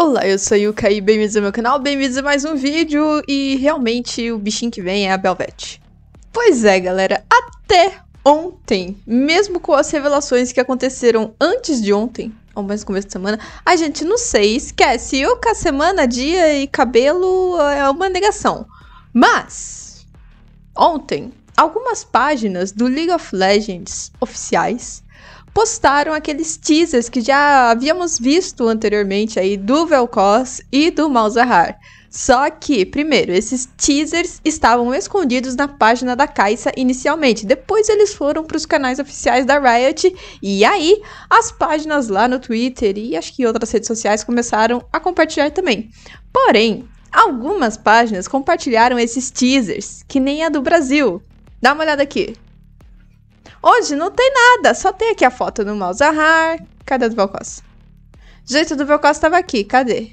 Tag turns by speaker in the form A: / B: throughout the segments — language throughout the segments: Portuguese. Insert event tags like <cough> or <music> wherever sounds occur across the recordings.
A: Olá, eu sou o Kai, bem-vindos ao meu canal, bem-vindos a mais um vídeo e realmente o bichinho que vem é a Belvete. Pois é, galera, até ontem, mesmo com as revelações que aconteceram antes de ontem, ao mais no começo da semana, a gente não sei, esquece, Yuka, semana, dia e cabelo é uma negação. Mas, ontem, algumas páginas do League of Legends oficiais postaram aqueles teasers que já havíamos visto anteriormente aí do Vel'Koz e do Malzahar. Só que, primeiro, esses teasers estavam escondidos na página da Caixa inicialmente. Depois eles foram para os canais oficiais da Riot. E aí, as páginas lá no Twitter e acho que outras redes sociais começaram a compartilhar também. Porém, algumas páginas compartilharam esses teasers, que nem a do Brasil. Dá uma olhada aqui. Hoje não tem nada, só tem aqui a foto do Malzahar, Cadê a do Velcos? jeito do Velcos estava aqui, cadê?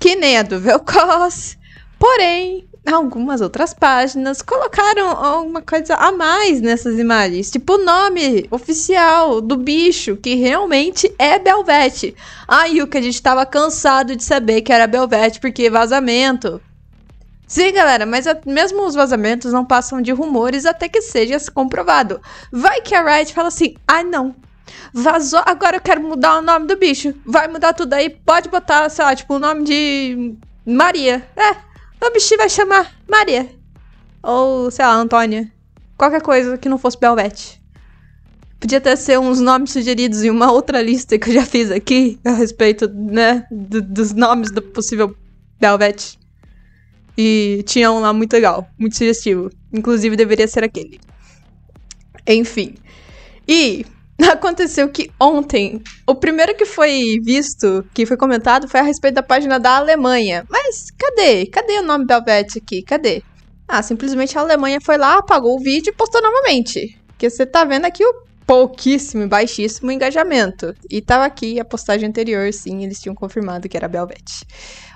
A: Que nem a do Velcos. Porém, algumas outras páginas colocaram alguma coisa a mais nessas imagens, tipo o nome oficial do bicho, que realmente é Belvete. Aí o que a gente estava cansado de saber que era Belvete porque vazamento. Sim, galera, mas mesmo os vazamentos não passam de rumores até que seja comprovado. Vai que a Riot fala assim: ah, não. Vazou, agora eu quero mudar o nome do bicho. Vai mudar tudo aí, pode botar, sei lá, tipo, o nome de Maria. É, o bicho vai chamar Maria. Ou, sei lá, Antônia. Qualquer coisa que não fosse Belvete. Podia até ser uns nomes sugeridos em uma outra lista que eu já fiz aqui a respeito, né, do, dos nomes do possível Belvete. E tinha um lá muito legal, muito sugestivo. Inclusive, deveria ser aquele. Enfim. E <laughs> aconteceu que ontem, o primeiro que foi visto, que foi comentado, foi a respeito da página da Alemanha. Mas cadê? Cadê o nome da aqui? Cadê? Ah, simplesmente a Alemanha foi lá, apagou o vídeo e postou novamente. Porque você tá vendo aqui o pouquíssimo, baixíssimo engajamento. E tava aqui a postagem anterior, sim, eles tinham confirmado que era Belvete.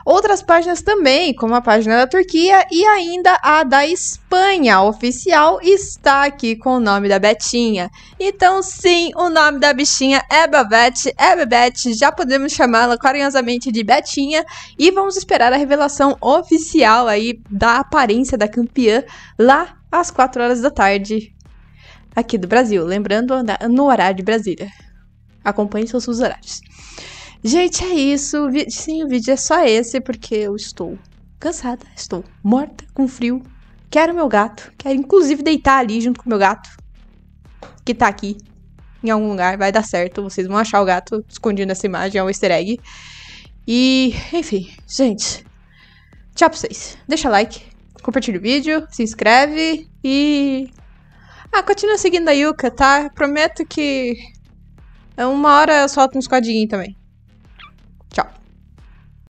A: Outras páginas também, como a página da Turquia e ainda a da Espanha a oficial, está aqui com o nome da Betinha. Então, sim, o nome da bichinha é Babette, é Bebete, já podemos chamá-la carinhosamente de Betinha e vamos esperar a revelação oficial aí da aparência da campeã lá às 4 horas da tarde, aqui do Brasil, lembrando no horário de Brasília. Acompanhe seus horários. Gente, é isso. Sim, o vídeo é só esse porque eu estou cansada, estou morta, com frio. Quero meu gato. Quero inclusive deitar ali junto com meu gato. Que tá aqui em algum lugar. Vai dar certo. Vocês vão achar o gato escondido nessa imagem. É um easter egg. E, enfim, gente. Tchau pra vocês. Deixa like, compartilha o vídeo, se inscreve e ah, continua seguindo a Yuka, tá? Prometo que é uma hora eu solto uns codiguinhos também.